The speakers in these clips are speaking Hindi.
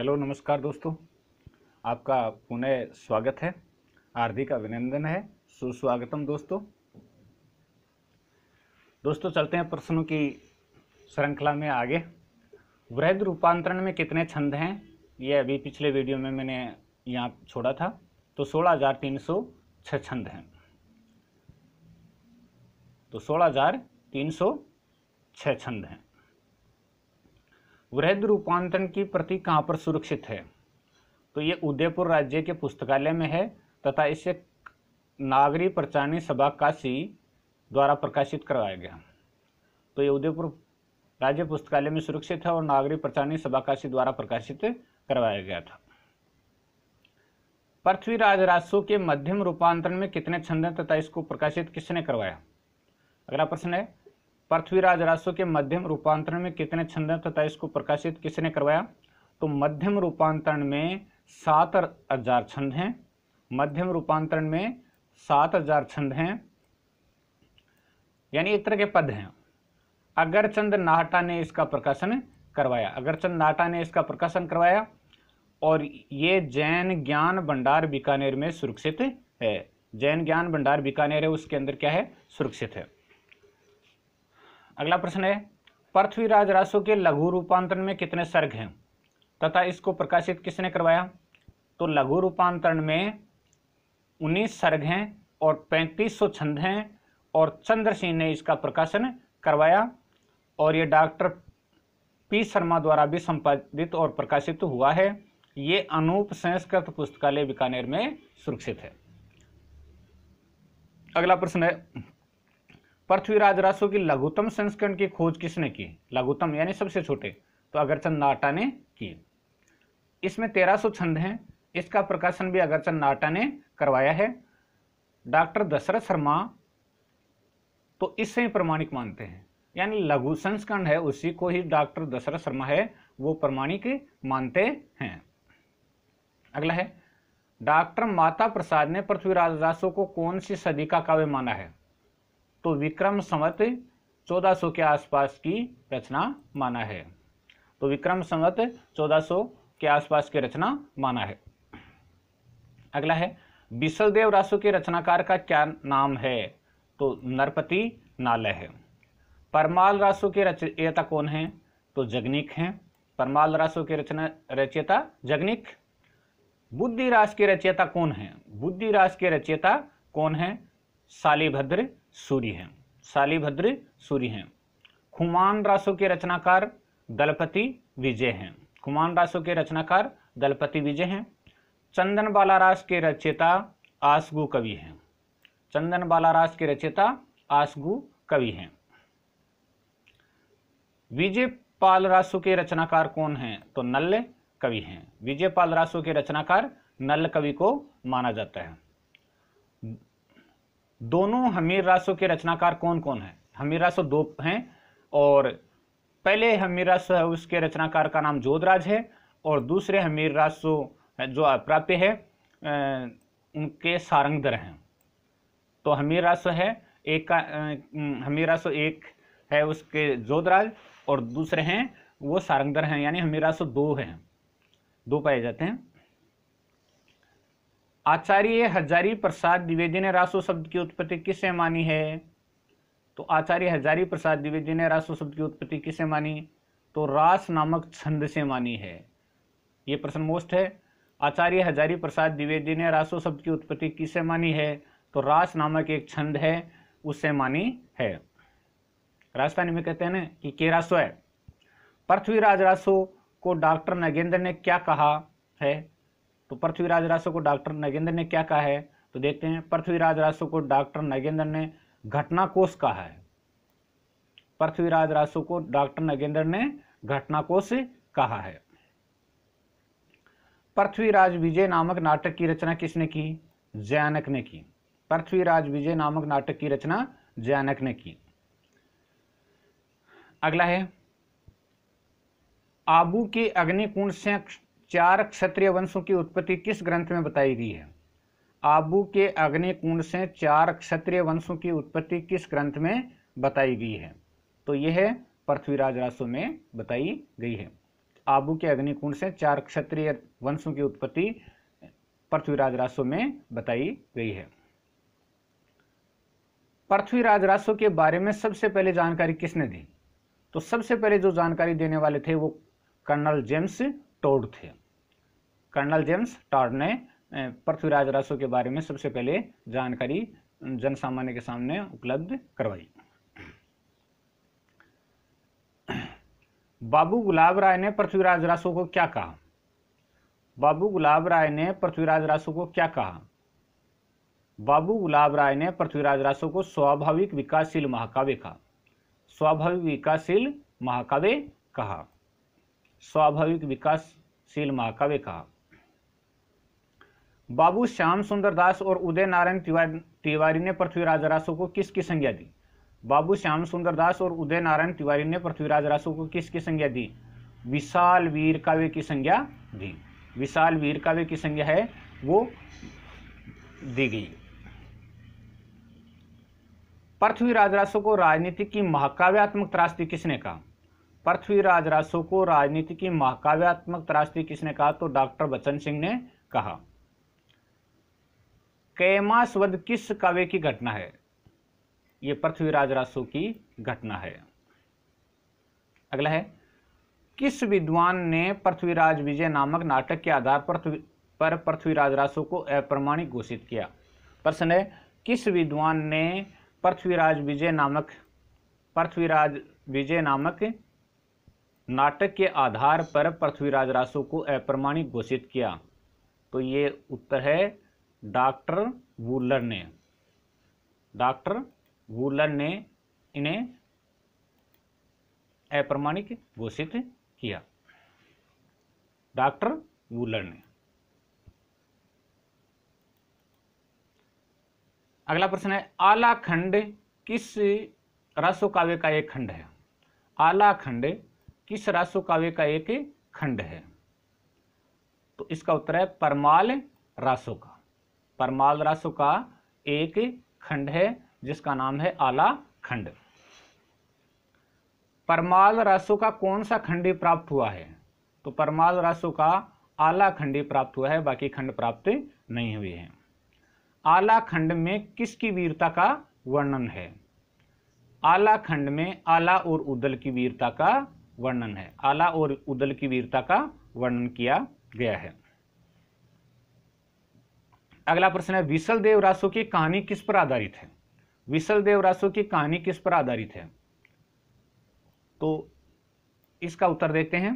हेलो नमस्कार दोस्तों आपका पुनः स्वागत है हार्दिक अभिनंदन है सुस्वागतम दोस्तों दोस्तों चलते हैं प्रश्नों की श्रृंखला में आगे वृद्ध रूपांतरण में कितने छंद हैं ये अभी पिछले वीडियो में मैंने यहाँ छोड़ा था तो सोलह हजार तीन सौ छ छंद हैं तो सोलह हजार तीन सौ छ छंद हैं वृहद रूपांतरण की प्रति कहाँ पर सुरक्षित है तो ये उदयपुर राज्य के पुस्तकालय में है तथा इसे नागरी प्रचारणी सभा काशी द्वारा प्रकाशित करवाया गया तो ये उदयपुर राज्य पुस्तकालय में सुरक्षित है और नागरी प्रचारणी सभा काशी द्वारा प्रकाशित करवाया गया था पृथ्वीराज राजस्व के मध्यम रूपांतरण में कितने छंद हैं तथा इसको प्रकाशित किसने करवाया अगला प्रश्न है पृथ्वीराज रासो के मध्यम रूपांतरण में कितने छंद तथा इसको प्रकाशित किसने करवाया तो मध्यम रूपांतरण में सात हजार छंद हैं मध्यम रूपांतरण में सात हजार छंद हैं यानी एक तरह के पद हैं अगरचंद नाहटा ने इसका प्रकाशन करवाया अगरचंद नाहटा ने इसका प्रकाशन करवाया और ये जैन ज्ञान भंडार बीकानेर में सुरक्षित है जैन ज्ञान भंडार बीकानेर है उसके अंदर क्या है सुरक्षित है अगला प्रश्न है पृथ्वीराज राशो के लघु रूपांतरण में कितने सर्ग हैं तथा इसको प्रकाशित किसने करवाया तो लघु रूपांतरण में उन्नीस सर्ग हैं और पैंतीस सौ छंद हैं और सिंह ने इसका प्रकाशन करवाया और ये डॉक्टर पी शर्मा द्वारा भी संपादित और प्रकाशित हुआ है ये अनूप संस्कृत पुस्तकालय बीकानेर में सुरक्षित है अगला प्रश्न है पृथ्वीराज राशो की लघुतम संस्करण की खोज किसने की लघुतम यानी सबसे छोटे तो अगरचंद नाटा ने की इसमें तेरह सौ छंद हैं इसका प्रकाशन भी अगरचंद नाटा ने करवाया है डॉक्टर दशरथ शर्मा तो इससे ही प्रमाणिक मानते हैं यानी लघु संस्करण है उसी को ही डॉक्टर दशरथ शर्मा है वो प्रमाणिक मानते हैं अगला है डॉक्टर माता प्रसाद ने पृथ्वीराज रासो को कौन सी सदी का काव्य माना है तो विक्रम संवत 1400 के आसपास की रचना माना है तो विक्रम संवत 1400 के आसपास की रचना माना है अगला है बिसलदेव रासो के रचनाकार का क्या नाम है तो नरपति नालय है परमाल रासो तो के रचयिता कौन है तो जगनिक हैं परमाल रासो के रचना रचयिता जगनिक बुद्धि रास के रचयिता कौन है बुद्धि रास के रचयिता कौन है शालीभद्र सूरी हैं शालीभद्र सूरी हैं खुमान रासो के रचनाकार दलपति विजय हैं खुमान रासो के रचनाकार दलपति विजय हैं चंदन बालारास के रचयिता आसगु कवि हैं चंदन बालारास के रचयिता आसगु कवि हैं विजय पाल रासु के रचनाकार कौन हैं तो नल्ल कवि हैं विजय पाल रासो के रचनाकार नल्ल कवि को माना जाता है दोनों हमीर राशों के रचनाकार कौन कौन हैं हमीर रासो दो हैं और पहले हमीर रासो है उसके रचनाकार का नाम जोधराज है और दूसरे हमीर रासो जो प्राप्य है उनके सारंगदर हैं तो हमीर रासो है एक का हमीर रासो एक है उसके जोधराज और दूसरे हैं वो सारंगदर हैं यानी हमीर रासो दो हैं दो पाए जाते हैं आचार्य हजारी प्रसाद द्विवेदी ने रासो शब्द की उत्पत्ति किससे मानी है तो आचार्य हजारी प्रसाद द्विवेदी ने रासो शब्द की उत्पत्ति किससे मानी तो रास नामक छंद से मानी है ये प्रश्न मोस्ट है आचार्य हजारी प्रसाद द्विवेदी ने रासो शब्द की उत्पत्ति किससे मानी है तो रास नामक एक छंद है उससे मानी है राजस्थानी में कहते हैं ना कि के रासो है पृथ्वीराज रासो को डॉक्टर नगेंद्र ने क्या कहा है तो पृथ्वीराज रासो को डॉक्टर नगेंद्र ने क्या कहा है तो देखते हैं पृथ्वीराज रासो को डॉक्टर नगेंद्र ने घटना कोश कहा है पृथ्वीराज रासो को डॉक्टर नगेंद्र ने घटना कोश कहा है पृथ्वीराज विजय नामक नाटक की रचना किसने की जयानक ने की पृथ्वीराज विजय नामक नाटक की रचना जयानक ने की अगला है आबू के अग्निकुंड से चार क्षत्रिय वंशों की उत्पत्ति किस ग्रंथ में बताई गई है आबू के अग्नि कुंड से चार क्षत्रिय वंशों की उत्पत्ति किस ग्रंथ में बताई गई है तो यह पृथ्वीराज राशो में बताई गई है आबू के अग्नि कुंड से चार क्षत्रिय वंशों की उत्पत्ति पृथ्वीराज राशो में बताई गई है पृथ्वीराज राशो के बारे में सबसे पहले जानकारी किसने दी तो सबसे पहले जो जानकारी देने वाले थे वो कर्नल जेम्स टोड थे कर्नल जेम्स टॉड ने पृथ्वीराज रसो के बारे में सबसे पहले जानकारी जन सामान्य के सामने उपलब्ध करवाई बाबू गुलाब राय ने पृथ्वीराज रासो को क्या कहा बाबू गुलाब राय ने पृथ्वीराज रासो को क्या कहा बाबू गुलाब राय ने पृथ्वीराज रासो को स्वाभाविक विकासशील महाकाव्य कहा स्वाभाविक विकासशील महाकाव्य कहा स्वाभाविक विकासशील महाकाव्य कहा बाबू श्याम सुंदर दास और उदय नारायण तिवारी ने पृथ्वीराज रासो को किसकी संज्ञा दी बाबू श्याम सुंदर दास और उदय नारायण तिवारी ने पृथ्वीराज रासो को किसकी संज्ञा दी विशाल वीर काव्य की संज्ञा दी विशाल वीर काव्य की संज्ञा है वो दी गई पृथ्वीराज रासो को राजनीति की महाकाव्यात्मक त्रास्ती किसने कहा पृथ्वीराज रासो को राजनीति की महाकाव्यात्मक त्रास्ती किसने कहा तो डॉक्टर बच्चन सिंह ने कहा वध किस काव्य की घटना है यह पृथ्वीराज रासो की घटना है अगला है किस विद्वान ने पृथ्वीराज विजय नामक नाटक के आधार पर पृथ्वीराज रासो को अप्रमाणिक घोषित किया प्रश्न है किस विद्वान ने पृथ्वीराज विजय नामक पृथ्वीराज विजय नामक नाटक के आधार पर पृथ्वीराज रासो को अप्रमाणिक घोषित किया तो ये उत्तर है डॉक्टर वूलर ने डॉक्टर वूलर ने इन्हें अप्रमाणिक घोषित किया डॉक्टर वूलर ने अगला प्रश्न है आला खंड किस रासो काव्य का एक खंड है आला खंड किस रासो काव्य का एक खंड है तो इसका उत्तर है परमाल रासो का परमाल राशु का एक खंड है जिसका नाम है आला खंड परमाल रासो का कौन सा खंड प्राप्त हुआ है तो परमाल राशु का आला खंड प्राप्त हुआ है बाकी खंड प्राप्त नहीं हुए हैं आला खंड में किसकी वीरता का वर्णन है आला खंड में आला और उदल की वीरता का वर्णन है आला और उदल की वीरता का वर्णन किया गया है अगला प्रश्न है विशल देव की कहानी किस पर आधारित है विशल देव की कहानी किस पर आधारित है तो इसका उत्तर देते हैं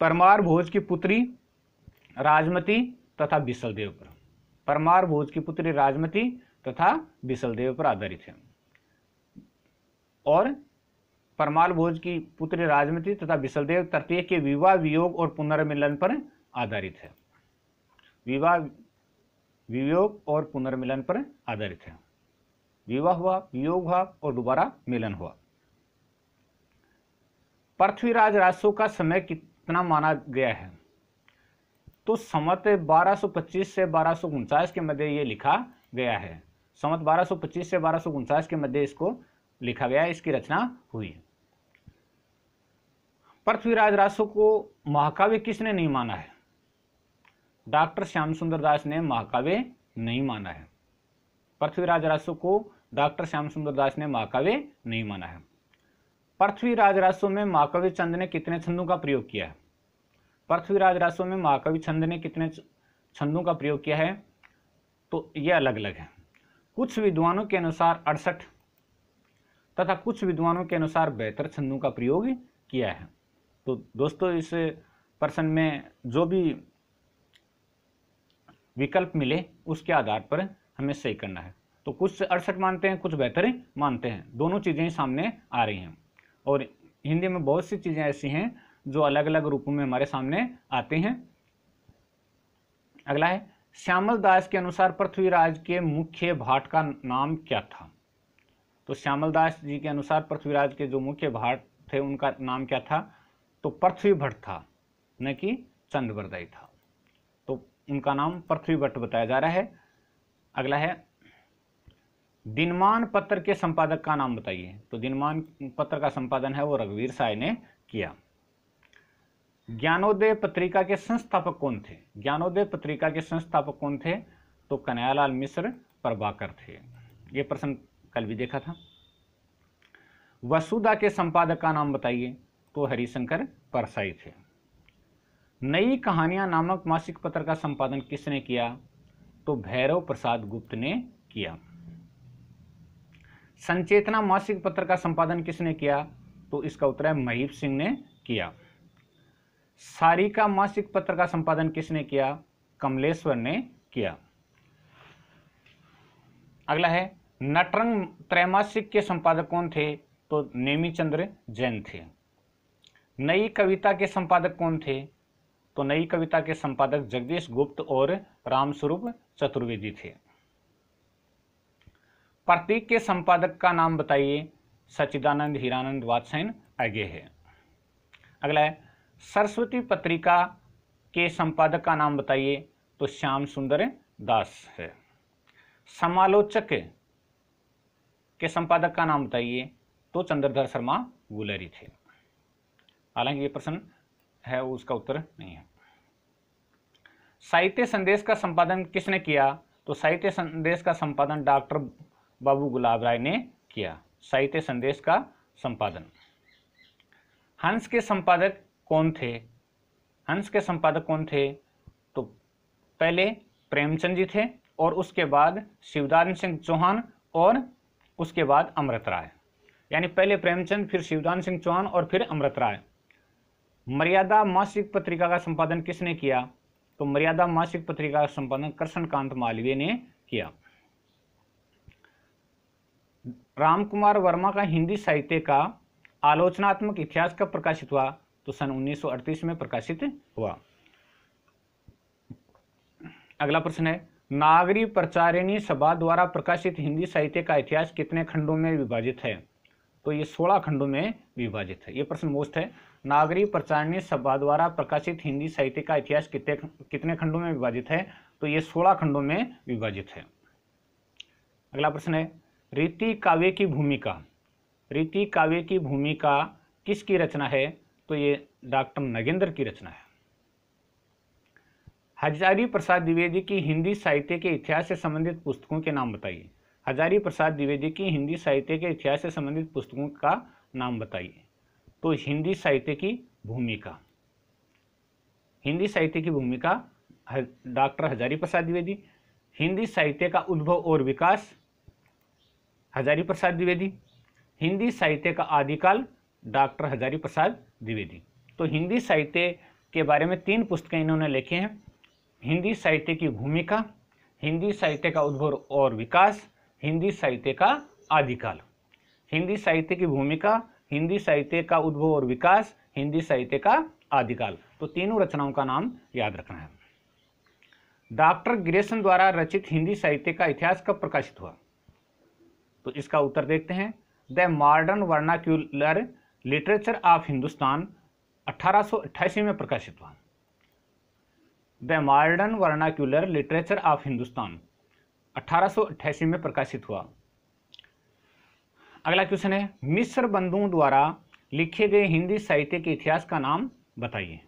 परमार भोज की पुत्री राजमती तथा विशल देव पर परमार भोज की पुत्री राजमती तथा विशल देव पर आधारित है और परमार भोज की पुत्री राजमती तथा देव तृतीय के विवाह वियोग और पुनर्मिलन पर आधारित है विवाह वियोग और पुनर्मिलन पर आधारित है विवाह हुआ वियोग हुआ और दोबारा मिलन हुआ पृथ्वीराज राजसो का समय कितना माना गया है तो समत 1225 से बारह के मध्य ये लिखा गया है समत 1225 से बारह के मध्य इसको लिखा गया है इसकी रचना हुई है पृथ्वीराज रासो को महाकाव्य किसने नहीं माना है डॉक्टर श्याम सुंदर दास ने महाकाव्य नहीं माना है पृथ्वीराज रासो को डॉक्टर श्याम सुंदर दास ने महाकाव्य नहीं माना है पृथ्वीराज रासो में महाकवि चंद ने कितने छंदों का प्रयोग किया है पृथ्वीराज रासो में महाकवि छंद ने कितने छंदों का प्रयोग किया है तो यह अलग अलग है कुछ विद्वानों के अनुसार अड़सठ तथा कुछ विद्वानों के अनुसार बेहतर छंदों का प्रयोग किया है तो दोस्तों इस प्रश्न में जो भी विकल्प मिले उसके आधार पर हमें सही करना है तो कुछ अड़सठ मानते हैं कुछ बेहतर मानते हैं दोनों चीज़ें सामने आ रही हैं और हिंदी में बहुत सी चीज़ें ऐसी हैं जो अलग अलग रूपों में हमारे सामने आते हैं अगला है श्यामल दास के अनुसार पृथ्वीराज के मुख्य भाट का नाम क्या था तो श्यामल दास जी के अनुसार पृथ्वीराज के जो मुख्य भाट थे उनका नाम क्या था तो पृथ्वी भट्ट था न कि चंद्रवरदाई था इनका नाम पृथ्वी भट्ट बताया जा रहा है अगला है दिनमान पत्र के संपादक का नाम बताइए तो दिनमान पत्र का संपादन है वो रघुवीर साय ने किया ज्ञानोदय पत्रिका के संस्थापक कौन थे ज्ञानोदय पत्रिका के संस्थापक कौन थे तो कन्हैयालाल मिश्र प्रभाकर थे ये प्रश्न कल भी देखा था वसुदा के संपादक का नाम बताइए तो हरिशंकर परसाई थे नई कहानियां नामक मासिक पत्र का संपादन किसने किया तो भैरव प्रसाद गुप्त ने किया संचेतना मासिक पत्र का संपादन किसने किया तो इसका उत्तर है महीप सिंह ने किया सारिका मासिक पत्र का संपादन किसने किया कमलेश्वर ने किया अगला है नटरंग त्रैमासिक के संपादक कौन थे तो नेमी चंद्र जैन थे नई कविता के संपादक कौन थे तो नई कविता के संपादक जगदीश गुप्त और रामस्वरूप चतुर्वेदी थे प्रतीक के संपादक का नाम बताइए सचिदानंद हीरानंद वात्सैन आगे है अगला है सरस्वती पत्रिका के संपादक का नाम बताइए तो श्याम सुंदर दास है समालोचक के संपादक का नाम बताइए तो चंद्रधर शर्मा गुलरी थे हालांकि ये प्रश्न है वो उसका उत्तर नहीं है साहित्य संदेश का संपादन किसने किया तो साहित्य संदेश का संपादन डॉक्टर बाबू गुलाब राय ने किया साहित्य संदेश का संपादन हंस के संपादक कौन थे हंस के संपादक कौन थे तो पहले प्रेमचंद जी थे और उसके बाद शिवदान सिंह चौहान और उसके बाद अमृत राय यानी पहले प्रेमचंद फिर शिवदान सिंह चौहान और फिर अमृत राय मर्यादा मासिक पत्रिका का संपादन किसने किया तो मर्यादा मासिक पत्रिका का संपादन कृष्णकांत मालवीय ने किया राम कुमार वर्मा का हिंदी साहित्य का आलोचनात्मक इतिहास कब प्रकाशित हुआ तो सन 1938 में प्रकाशित हुआ अगला प्रश्न है नागरी प्रचारिणी सभा द्वारा प्रकाशित हिंदी साहित्य का इतिहास कितने खंडों में विभाजित है तो ये सोलह खंडों में विभाजित है ये प्रश्न मोस्ट है नागरी प्रचारणी सभा द्वारा प्रकाशित हिंदी साहित्य का इतिहास कितने कितने खंडों में विभाजित है तो ये सोलह खंडों में विभाजित है अगला प्रश्न है रीति काव्य की भूमिका रीति काव्य की भूमिका किसकी रचना है तो ये डॉक्टर नगेंद्र की रचना है हजारी प्रसाद द्विवेदी की हिंदी साहित्य के इतिहास से संबंधित पुस्तकों के नाम बताइए हजारी प्रसाद द्विवेदी की हिंदी साहित्य के इतिहास से संबंधित पुस्तकों का नाम बताइए तो हिंदी साहित्य की भूमिका हिंदी साहित्य की भूमिका डॉक्टर हजारी प्रसाद द्विवेदी हिंदी साहित्य का उद्भव और विकास हजारी प्रसाद द्विवेदी हिंदी साहित्य का आदिकाल डॉक्टर हजारी प्रसाद द्विवेदी तो हिंदी साहित्य के बारे में तीन पुस्तकें इन्होंने लिखी हैं हिंदी साहित्य की भूमिका हिंदी साहित्य का उद्भव और विकास हिंदी साहित्य का आदिकाल हिंदी साहित्य की भूमिका हिंदी साहित्य का उद्भव और विकास हिंदी साहित्य का आदिकाल तो तीनों रचनाओं का नाम याद रखना है डॉक्टर ग्रेसन द्वारा रचित हिंदी साहित्य का इतिहास कब प्रकाशित हुआ तो इसका उत्तर देखते हैं the modern vernacular literature of Hindustan 1888 में प्रकाशित हुआ the modern vernacular literature of Hindustan 1888 में प्रकाशित हुआ अगला क्वेश्चन है मिश्र बंधुओं द्वारा लिखे गए हिंदी साहित्य के इतिहास का नाम बताइए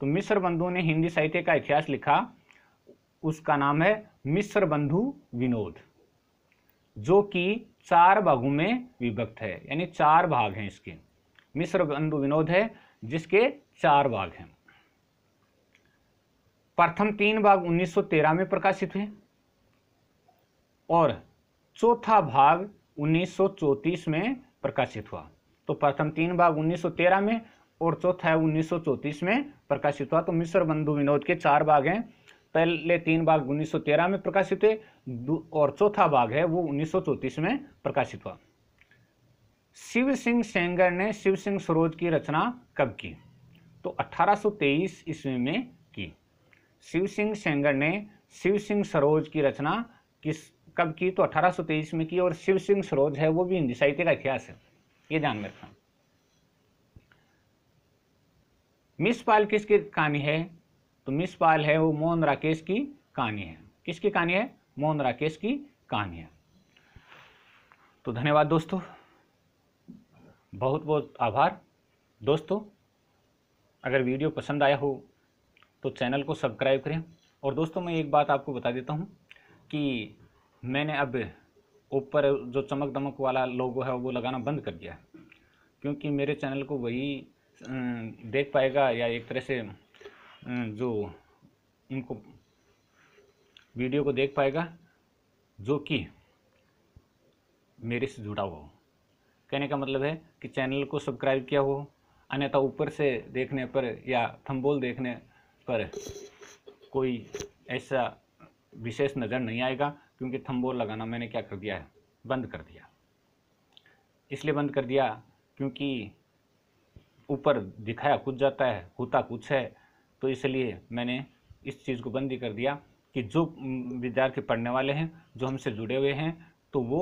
तो मिश्र बंधुओं ने हिंदी साहित्य का इतिहास लिखा उसका नाम है मिश्र बंधु विनोद जो कि चार भागों में विभक्त है यानी चार भाग हैं इसके मिश्र बंधु विनोद है जिसके चार भाग हैं प्रथम तीन भाग 1913 में प्रकाशित हुए और चौथा भाग 1934 में प्रकाशित हुआ तो प्रथम तीन भाग 1913 में और चौथा है उन्नीस में प्रकाशित हुआ तो मिश्र बंधु विनोद के चार भाग हैं पहले तीन भाग 1913 में प्रकाशित हुए और चौथा भाग है वो उन्नीस में प्रकाशित हुआ शिव सिंह सेंगर ने शिव सिंह सरोज की रचना कब की तो 1823 ईस्वी में की शिव सिंह सेंगर ने शिव सिंह सरोज की रचना किस कब की तो अठारह में की और शिव सिंह सरोज है वो भी हिंदी साहित्य का इतिहास है ये ध्यान में रखना मिस पाल किसकी कहानी है तो मिस पाल है वो मोहन राकेश की कहानी है किसकी कहानी है मोहन राकेश की कहानी है तो धन्यवाद दोस्तों बहुत बहुत आभार दोस्तों अगर वीडियो पसंद आया हो तो चैनल को सब्सक्राइब करें और दोस्तों मैं एक बात आपको बता देता हूँ कि मैंने अब ऊपर जो चमक दमक वाला लोगो है वो लगाना बंद कर दिया क्योंकि मेरे चैनल को वही अं, देख पाएगा या एक तरह से अं, जो उनको वीडियो को देख पाएगा जो कि मेरे से जुड़ा हो कहने का मतलब है कि चैनल को सब्सक्राइब किया हो अन्यथा ऊपर से देखने पर या थंबोल देखने पर कोई ऐसा विशेष नज़र नहीं आएगा क्योंकि थम्बोर लगाना मैंने क्या कर दिया है बंद कर दिया इसलिए बंद कर दिया क्योंकि ऊपर दिखाया कुछ जाता है होता कुछ है तो इसलिए मैंने इस चीज़ को बंद ही कर दिया कि जो विद्यार्थी पढ़ने वाले हैं जो हमसे जुड़े हुए हैं तो वो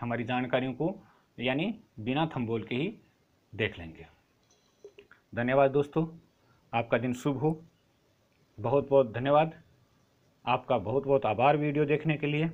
हमारी जानकारियों को यानी बिना थम्बोल के ही देख लेंगे धन्यवाद दोस्तों आपका दिन शुभ हो बहुत बहुत धन्यवाद आपका बहुत बहुत आभार वीडियो देखने के लिए